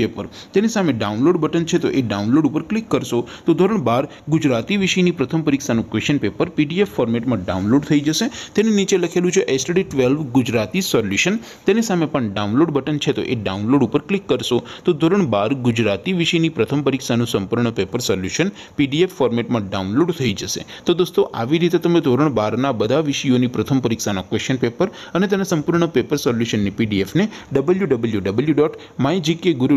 paper તેની સામે download button છે તો એ ડાઉનલોડ ઉપર ક્લિક કરશો તો ધોરણ 12 ગુજરાતી વિષયની પ્રથમ પરીક્ષાનું ક્વેશ્ચન પેપર પીડીએફ ફોર્મેટમાં ડાઉનલોડ થઈ જશે તેની નીચે લખેલું છે STD 12 ગુજરાતી સોલ્યુશન તેની સામે પણ ડાઉનલોડ બટન છે તો એ ડાઉનલોડ ઉપર ક્લિક કરશો તો ધોરણ 12 ગુજરાતી વિષયની પ્રથમ પરીક્ષાનું સંપૂર્ણ પેપર સોલ્યુશન પીડીએફ ફોર્મેટમાં ડાઉનલોડ થઈ જશે તો દોસ્તો આવી રીતે તમે ધોરણ 12 ના બધા વિષયોની પ્રથમ પરીક્ષાના ક્વેશ્ચન પેપર અને તેના સંપૂર્ણના પેપર સોલ્યુશનની પીડીએફ ને www.mygkguru